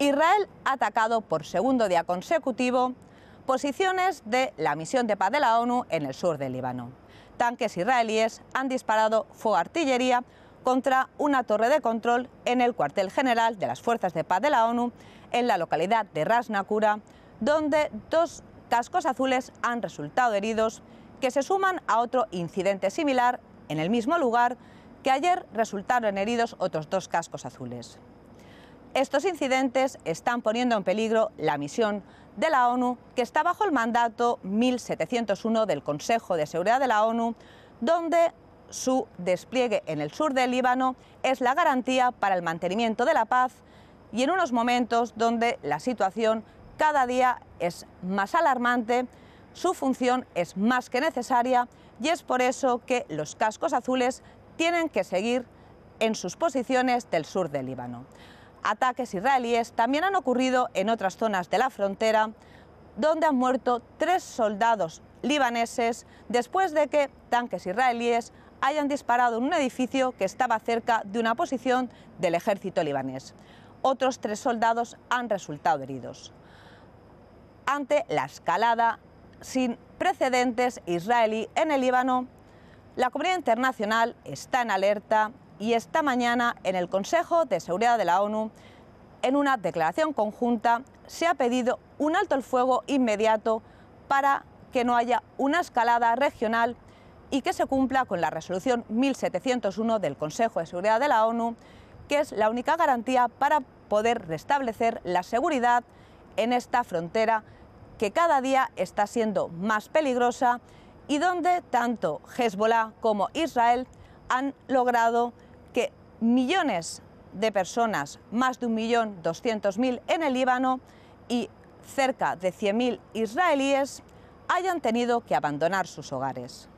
Israel ha atacado por segundo día consecutivo posiciones de la misión de paz de la ONU en el sur del Líbano. Tanques israelíes han disparado fuego artillería contra una torre de control en el cuartel general de las Fuerzas de Paz de la ONU en la localidad de Rasnakura, donde dos cascos azules han resultado heridos, que se suman a otro incidente similar en el mismo lugar, que ayer resultaron heridos otros dos cascos azules. Estos incidentes están poniendo en peligro la misión de la ONU, que está bajo el mandato 1701 del Consejo de Seguridad de la ONU, donde su despliegue en el sur del Líbano es la garantía para el mantenimiento de la paz y en unos momentos donde la situación cada día es más alarmante, su función es más que necesaria y es por eso que los cascos azules tienen que seguir en sus posiciones del sur del Líbano. Ataques israelíes también han ocurrido en otras zonas de la frontera, donde han muerto tres soldados libaneses después de que tanques israelíes hayan disparado en un edificio que estaba cerca de una posición del ejército libanés. Otros tres soldados han resultado heridos. Ante la escalada sin precedentes israelí en el Líbano, la comunidad internacional está en alerta y esta mañana en el Consejo de Seguridad de la ONU, en una declaración conjunta, se ha pedido un alto el fuego inmediato para que no haya una escalada regional y que se cumpla con la resolución 1701 del Consejo de Seguridad de la ONU, que es la única garantía para poder restablecer la seguridad en esta frontera que cada día está siendo más peligrosa y donde tanto Hezbollah como Israel han logrado que millones de personas, más de 1.200.000 en el Líbano y cerca de 100.000 israelíes, hayan tenido que abandonar sus hogares.